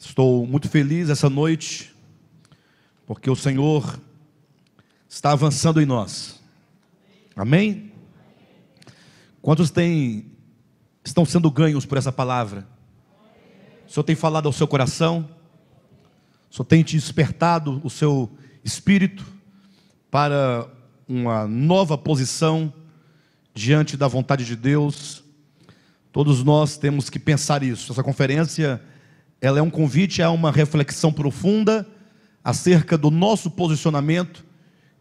Estou muito feliz essa noite, porque o Senhor está avançando em nós. Amém? Quantos têm, estão sendo ganhos por essa palavra? O Senhor tem falado ao seu coração, o Senhor tem te despertado o seu espírito para uma nova posição diante da vontade de Deus. Todos nós temos que pensar isso. Essa conferência ela é um convite a uma reflexão profunda acerca do nosso posicionamento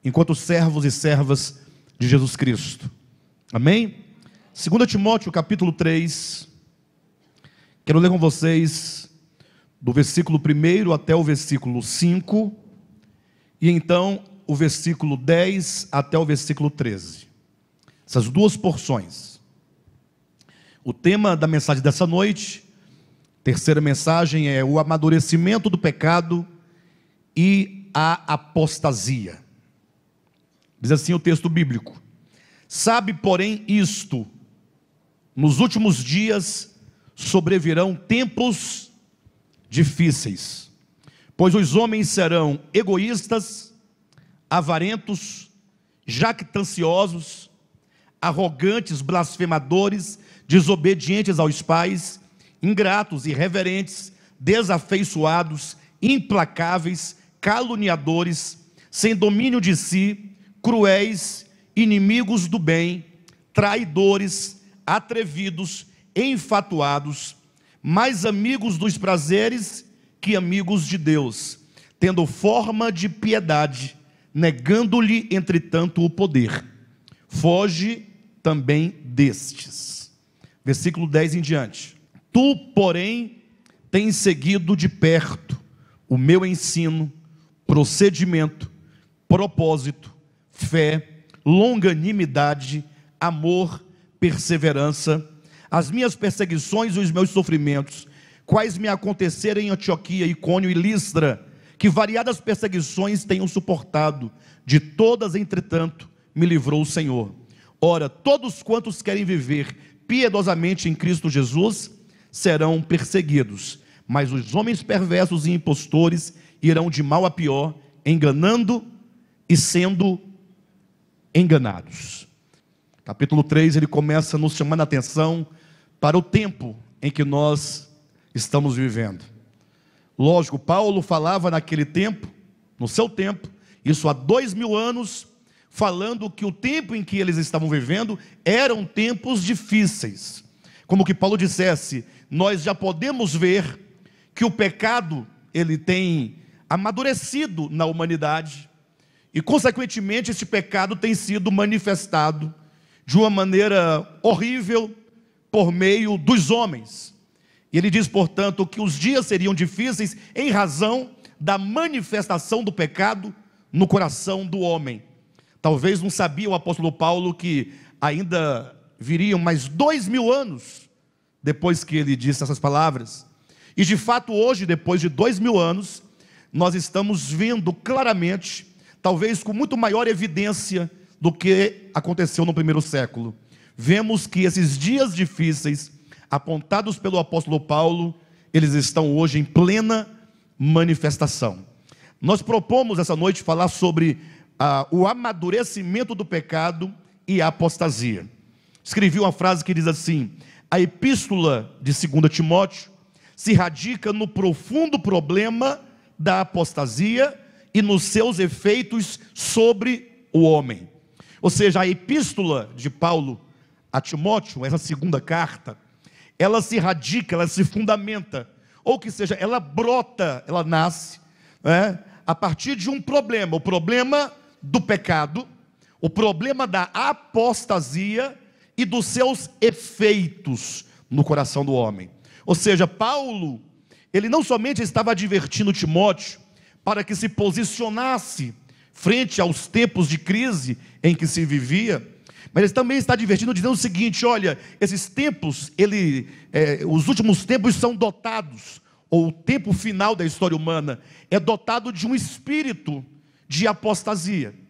enquanto servos e servas de Jesus Cristo. Amém? 2 Timóteo capítulo 3, quero ler com vocês do versículo 1 até o versículo 5, e então o versículo 10 até o versículo 13. Essas duas porções. O tema da mensagem dessa noite Terceira mensagem é o amadurecimento do pecado e a apostasia. Diz assim o texto bíblico: Sabe, porém, isto, nos últimos dias sobrevirão tempos difíceis, pois os homens serão egoístas, avarentos, jactanciosos, arrogantes, blasfemadores, desobedientes aos pais, ingratos, irreverentes, desafeiçoados, implacáveis, caluniadores, sem domínio de si, cruéis, inimigos do bem, traidores, atrevidos, enfatuados, mais amigos dos prazeres que amigos de Deus, tendo forma de piedade, negando-lhe, entretanto, o poder. Foge também destes. Versículo 10 em diante. Tu, porém, tens seguido de perto o meu ensino, procedimento, propósito, fé, longanimidade, amor, perseverança, as minhas perseguições e os meus sofrimentos, quais me aconteceram em Antioquia, Icônio e Listra, que variadas perseguições tenho suportado, de todas, entretanto, me livrou o Senhor. Ora, todos quantos querem viver piedosamente em Cristo Jesus, serão perseguidos, mas os homens perversos e impostores irão de mal a pior, enganando e sendo enganados. Capítulo 3, ele começa nos chamando a atenção para o tempo em que nós estamos vivendo. Lógico, Paulo falava naquele tempo, no seu tempo, isso há dois mil anos, falando que o tempo em que eles estavam vivendo eram tempos difíceis como que Paulo dissesse, nós já podemos ver que o pecado ele tem amadurecido na humanidade e consequentemente esse pecado tem sido manifestado de uma maneira horrível por meio dos homens. E ele diz, portanto, que os dias seriam difíceis em razão da manifestação do pecado no coração do homem. Talvez não sabia o apóstolo Paulo que ainda viriam mais dois mil anos depois que ele disse essas palavras. E de fato, hoje, depois de dois mil anos, nós estamos vendo claramente, talvez com muito maior evidência do que aconteceu no primeiro século. Vemos que esses dias difíceis, apontados pelo apóstolo Paulo, eles estão hoje em plena manifestação. Nós propomos essa noite falar sobre ah, o amadurecimento do pecado e a apostasia escrevi uma frase que diz assim: a epístola de 2 Timóteo se radica no profundo problema da apostasia e nos seus efeitos sobre o homem. Ou seja, a epístola de Paulo a Timóteo, essa segunda carta, ela se radica, ela se fundamenta, ou que seja, ela brota, ela nasce, né, a partir de um problema: o problema do pecado, o problema da apostasia e dos seus efeitos no coração do homem. Ou seja, Paulo, ele não somente estava advertindo Timóteo para que se posicionasse frente aos tempos de crise em que se vivia, mas ele também está advertindo dizendo o seguinte: olha, esses tempos, ele, é, os últimos tempos são dotados, ou o tempo final da história humana é dotado de um espírito de apostasia.